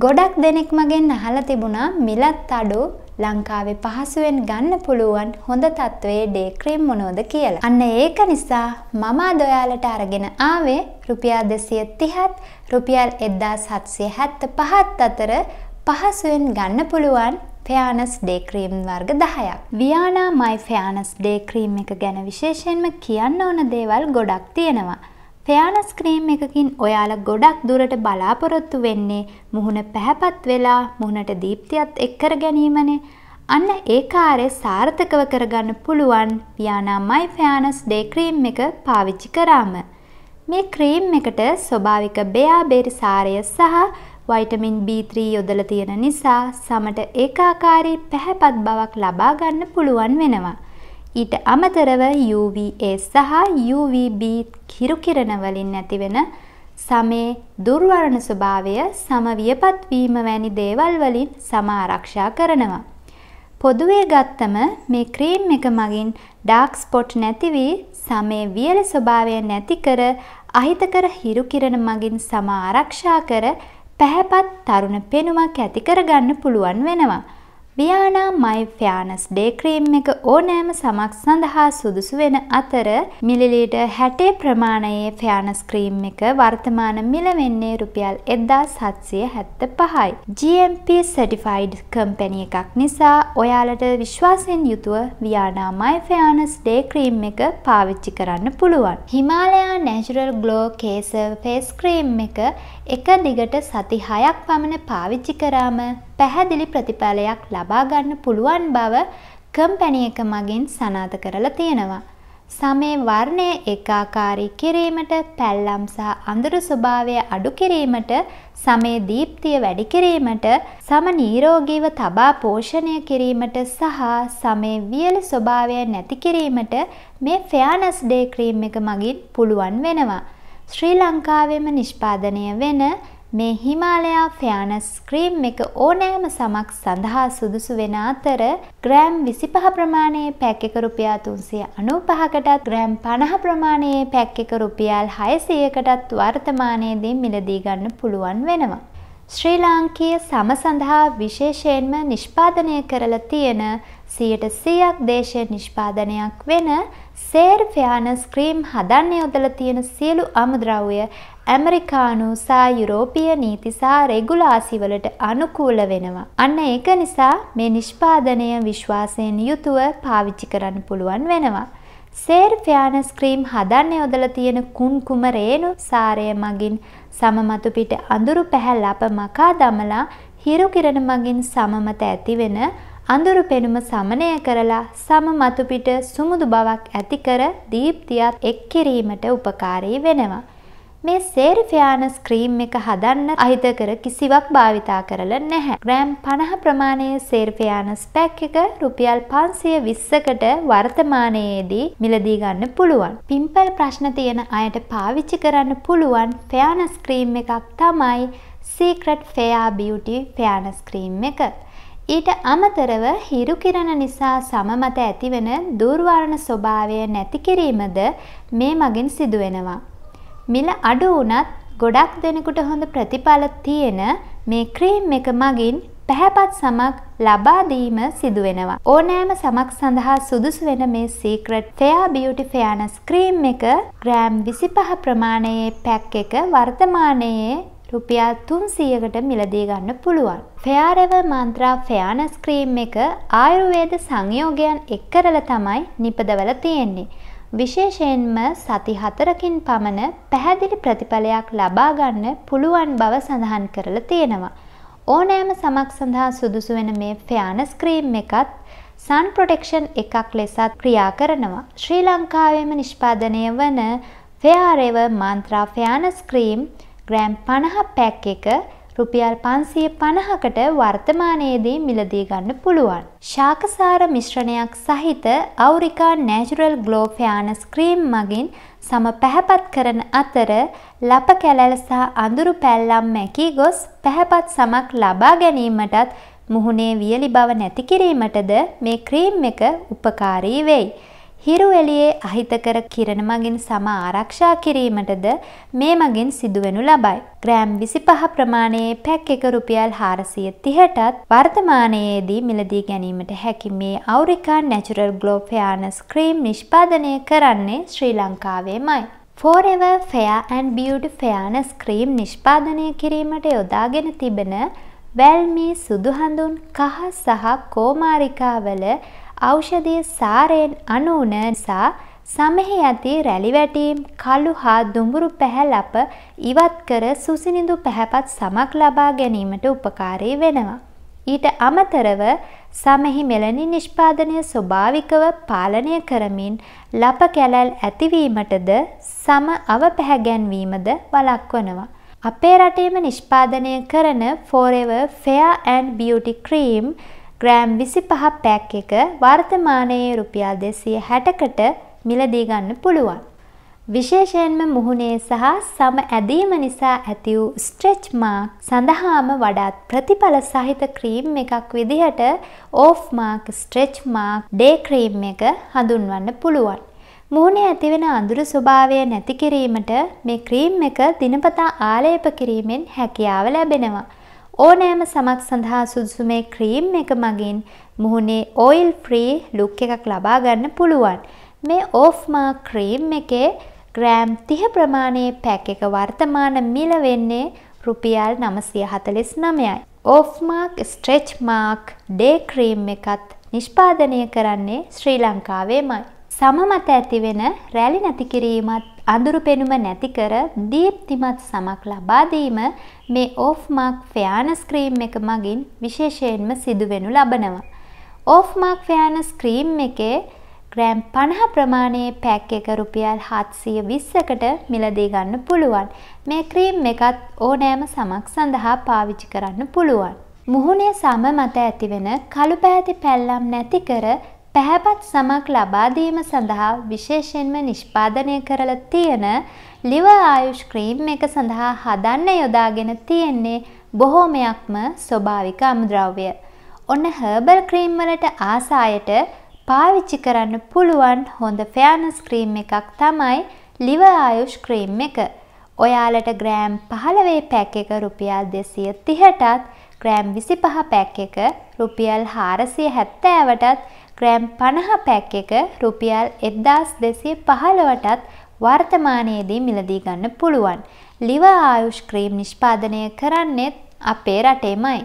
ගොඩක් දෙනෙක් මගෙන් අහලා තිබුණා මිලත් අඩු ලංකාවේ පහසුවෙන් ගන්න පුළුවන් හොඳ තත්ත්වයේ ඩේ ක්‍රීම් මොනෝද කියලා. අන්න ඒක නිසා මම අද ඔයාලට අරගෙන ආවේ රුපියල් 230ත් රුපියල් 1775ත් අතර පහසුවෙන් ගන්න පුළුවන් ෆයානස් ඩේක්‍රීම් වර්ග දහයක්. වියානා මයි ෆයානස් ඩේක්‍රීම් එක ගැන විශේෂයෙන්ම කියන්න ඕන දේවල් ගොඩක් තියෙනවා. ෆෙයාන ස්ක්‍රීම් එකකින් ඔයාලා ගොඩක් දුරට බලාපොරොත්තු වෙන්නේ මුහුණ පැහැපත් වෙලා මුහුණට දීප්තියත් එක්කර ගැනීමනේ අන්න ඒ කාර්ය සාර්ථකව කරගන්න පුළුවන් පියානා මයි ෆෑනස් ඩේ ක්‍රීම් එක පාවිච්චි කරාම. මේ ක්‍රීම් එකට ස්වභාවික බෙයා බේරි සාරය සහ වයිටමින් B3 යොදලා තියෙන නිසා සමට ඒකාකාරී පැහැපත් බවක් ලබා ගන්න පුළුවන් වෙනවා. ඊට අමතරව UVA සහ UVB කිරුකිරණ වලින් ඇතිවෙන සමේ දුර්වරණ ස්වභාවය සමවියපත් වීම වැනි දේවල් වලින් සමාරක්ෂා කරනවා. පොදුවේ ගත්තම මේ ක්‍රීම් එක මගින් ඩාක් ස්පොට් නැති වී සමේ වියල ස්වභාවය නැති කර අහිතකර හිරු කිරණ මගින් සම ආරක්ෂා කර පැහැපත් තරුණ පෙනුමක් ඇති කරගන්න පුළුවන් වෙනවා. වියානා මයි ෆයානස් ඩේ ක්‍රීම් එක ඕනෑම සමක් සඳහා සුදුසු වෙන අතර මිලිලීට හැටේ ප්‍රමාණයේ ෆයානස් ක්‍රීම් එක වර්තමාන මිල වෙන්නේ රුපියල් එදදා සත්සය හැත්ත පහයි. GMP සටිෆයිඩ් කම්පැනිය එකක් නිසා ඔයාලට විශ්වාසයෙන් යුතුව වියානා මයි ෆයානස් ඩේ ක්‍රීම් එක පාවිච්චි කරන්න පුළුවන්. හිමාලයා නැචුරල් ග්ලෝ කේස ෆේස් ක්‍රීම් එක එක දිගට සති හයක් පමණ පාවිච්චි කරාම පැහැදිලි ප්‍රතිඵලයක් ලබා ගන්න පුළුවන් බව කම්පැනි එක මගින් සනාථ කරලා තියෙනවා. සමේ වර්ණය ඒකාකාරී කිරීමට පැල්ලම් සහ අඳුරු ස්වභාවය අඩු කිරීමට සමේ දීප්තිය වැඩි කිරීමට සම නිරෝගීව තබා පෝෂණය කිරීමට සහ සමේ වියලි ස්වභාවය නැති කිරීමට මේ ෆෙයානස් ඩේ ක්‍රීම් එක මගින් පුළුවන් වෙනවා. ශ්‍රී ලංකාවේම නිෂ්පාදනය වෙන මේ හිමාලයා ෆයානස් ක්‍රීම් එක ඕනෑම සමක් සඳහා සුදුසු වෙන අතර ග්‍රෑම් 25 ප්‍රමාණයේ පැක් එක රුපියල් 395කටත් ග්‍රෑම් 50 ප්‍රමාණයේ පැක් එක රුපියල් 600කටත් වර්තමානයේදී මිලදී ගන්න පුළුවන් වෙනවා. ශ්‍රී ලාංකීය සම සඳහා විශේෂයෙන්ම නිෂ්පාදනය කරලා තියෙන සියයට සීයක් දේශය නිෂ්පාදනයක් වෙන සේර් ෆයානස් ක්‍රීම් හදන්න යොදල තියෙන සියලු අමුද්‍රව්‍ය ඇමරිකානු සා යුරෝපිය නීති සා රෙගුලාසිවලට අනුකූල වෙනවා. අන්න ඒක නිසා මේ නිෂ්පාදනය විශ්වාසයෙන් යුතුව පාවිච්චි කරන්න පුළුවන් වෙනවා. සේර් ෆයානස් ක්‍රීම් හදන්න යොදල තියෙන කුන්කුම රේණු සාරය මගින් සමමතු පිට අඳුරු පැහැ ලප මකා දමලා හිරු කිරණ මගින් සමමත ඇතිවෙන අඳුරු පෙනුම සමනය කරලා සම මතුපිට සුමුදු බවක් ඇති කර දීප්තියත් එක් කිරීමට උපකාරී වෙනවා. මේ සේරිෆයානස් ක්‍රීම් එක හදන්න අහිතකර කිසිවක් භාවිතා කරල නැහැ. ග්‍රෑම් පණහ ප්‍රමාණය සේර්ෆයානස් පැක් එක රුපියල් පන්සිය විස්සකට වර්තමානයේදී මිලදී ගන්න පුළුවන්. පිම්පල් ප්‍රශ්න තියෙන අයට පාවිච්චි කරන්න පුළුවන් ෆයානස් ක්‍රීම් එකක් තමයි secret fair beauty fairness cream එක. ඊට අමතරව හිරු කිරණ නිසා සම මත ඇතිවන දුර්වර්ණ ස්වභාවය නැති කිරීමද මේ මගින් සිදුවෙනවා. මිල අඩු වුණත් ගොඩක් දෙනෙකුට හොඳ ප්‍රතිඵල තියෙන මේ ක්‍රීම් එක මගින් පැහැපත් සමක් ලබා දීම සිදුවෙනවා. ඕනෑම සමක් සඳහා සුදුසු වෙන මේ secret fair beauty fairness cream එක ග්‍රෑම් 25 ප්‍රමාණයේ පැක් එක වර්තමානයේ රුපියා තුන්සීයකට මිලදී ගන්න පුළුවන්. ෆෙයාරව මන්ත්‍රා ෆෙයානස් ක්‍රීම් එක ආයුර්වේද සංයෝගයන් එක් කරලා තමයි නිපදවල තියෙන්නේ. විශේෂයෙන්ම සති හතරකින් පමණ පැහැදිලි ප්‍රතිඵලයක් ලබා ගන්න පුළුවන් බව සඳහන් කරලා තියෙනවා. ඕනෑම සමක් සඳහා සුදුසු වෙන මේ ෆෙයානස් ක්‍රීම් එකත් සන් ප්‍රොටෙක්ෂන් එකක් ලෙසත් ක්‍රියා කරනවා. ශ්‍රී ලංකාවේම නිෂ්පාදනය වන Fairever Mantra fairness cream gram පණහ පැක් එක රුපියල් පන්සිය පණහකට වර්තමානයේදී මිලදී ගන්න පුළුවන්. ශාකසාර මිශ්‍රණයක් සහිත අවුරිකා නෑජුරල් ග්ලෝෆයානස් ක්‍රීම් මගින් සම පැහැපත් කරන අතර ලප කැලැල සහ අඳුරු පැල්ලම් මැකී ගොස් පැහැපත් සමක් ලබා ගැනීමටත් මුහුණේ වියලි බව නැති කිරීමටද මේ ක්‍රීම් එක උපකාරී වෙයි. හිරුවෙලියේ අහිතකර කිරණ මගින් සම ආරක්ෂා කිරීමටද මේ මගින් සිදුවනු ලබයි. ග්‍රෑම් 25 ප්‍රමාණයේ පැක් එක රුපියල් 430ටත් වර්තමානයේදී මිලදී ගැනීමට හැකි මේ අවුරිකා නැචරල් ග්ලෝ ෆයානස් ක්‍රීම් නිෂ්පාදනය කරන්නේ ශ්‍රී ලංකාවේමයි. Forever Fair and Beauty Fairness Cream නිෂ්පාදනය කිරීමට යොදාගෙන තිබෙන වැල්මී සුදුහඳුන් කහ සහ කෝමාරිකාවල ඖෂධීය සාරයෙන් අනූන නිසා සමෙහි ඇති රැලි වැටීම්, කළු හා දුඹුරු පැහැලප ඉවත් කර සුසිනිඳු පැහැපත් සමක් ලබා ගැනීමට උපකාරී වෙනවා. ඊට අමතරව සමෙහි මෙලනින් නිෂ්පාදනය ස්වභාවිකව පාලනය කරමින් ලප කැලැල් ඇතිවීමටද සම අවපැහැගැන්වීමද වළක්වනවා. අපේ රටේම නිෂ්පාදනය කරන Forever Fair and Beauty Cream gram 25 pack එක වර්තමානයේ රුපියල් 260කට මිලදී ගන්න පුළුවන්. විශේෂයෙන්ම මුහුණේ සහ සම ඇදීම නිසා ඇති වූ ස්ට්‍රෙච් මාක් සඳහාම වඩාත් ප්‍රතිඵල සහිත ක්‍රීම් එකක් විදිහට ඕෆ් මාක් ස්ට්‍රෙච් මාක් ඩේ ක්‍රීම් එක හඳුන්වන්න පුළුවන්. මුහුණේ ඇතිවෙන අඳුරු ස්වභාවය නැති කිරීමට මේ ක්‍රීම් එක දිනපතා ආලේප කිරීමෙන් හැකියාව ලැබෙනවා. ඕනෑම සමක් සඳහා සුදුසු මේ ක්‍රීම් එක මගින් මුහුණේ ඔයිල් ෆ්‍රී ලුක් එකක් ලබා ගන්න පුළුවන්. මේ ඕෆ්මා ක්‍රීම් එකේ ග්‍රෑම් 30 ප්‍රමාණයේ පැක් එක වර්තමාන මිල වෙන්නේ රුපියල් 949යි. ඕෆ්මාක් ස්ට්‍රෙච් මාක් ඩේ ක්‍රීම් එකත් නිෂ්පාදනය කරන්නේ ශ්‍රී ලංකාවේමයි. සමමත ඇතිවෙන රැලි නැති කිරීමත් අඳුරු පෙනුම නැති කර දීප්තිමත් සමක් ලබා දීම මේ ඕෆ් මාක් ෆෙයානස් ක්‍රීම් එක මගින් විශේෂයෙන්ම සිදුවෙනු ලබනවා. ඕෆ් මාක් ෆෙයානස් ක්‍රීම් එකේ ග්‍රෑම් 50 ප්‍රමාණයේ පැක් එක රුපියල් 720කට මිලදී ගන්න පුළුවන්. මේ ක්‍රීම් එකත් ඕනෑම සමක් සඳහා පාවිච්චි කරන්න පුළුවන්. මුහුණේ සම මත ඇතිවෙන කළු පැහැති පැල්ලම් නැති කර පැහැපත් සමක් ලබාදීම සඳහා විශේෂෙන්ම නිෂ්පාදනය කරල තියෙන ලිව ආයුෂ් ක්‍රීම් එක සඳහා හදන්න යොදාගෙන තියෙන්නේ බොහෝමයක්ම ස්වභාවික අමුද්‍රව්‍ය. ඔන්න හර්බල් ක්‍රීම්වලට ආසායට පාවිච්චි කරන්න පුළුවන් හොඳ ෆෑනස් ක්‍රීම් එකක් තමයි ලිව ආයුෂ් ක්‍රීම් එක. ඔයාලට ග්‍රෑම් පහළවේ පැක් එක රුපියල් දෙසිය තිහටත් ග්‍රෑම් විසි පහ පැක් එක රුපියල් හාරසිය හැත්තෑවටත් ග්‍රෑම් පණහ පැක් එක රුපියල් එද්දාස් දෙසේ පහළවටත් වර්තමානයේදී මිලදී ගන්න පුළුවන්. ලිව ආයුෂ් ක්‍රීම් නිෂ්පාදනය කරන්නෙත් අපේ රටේමයි.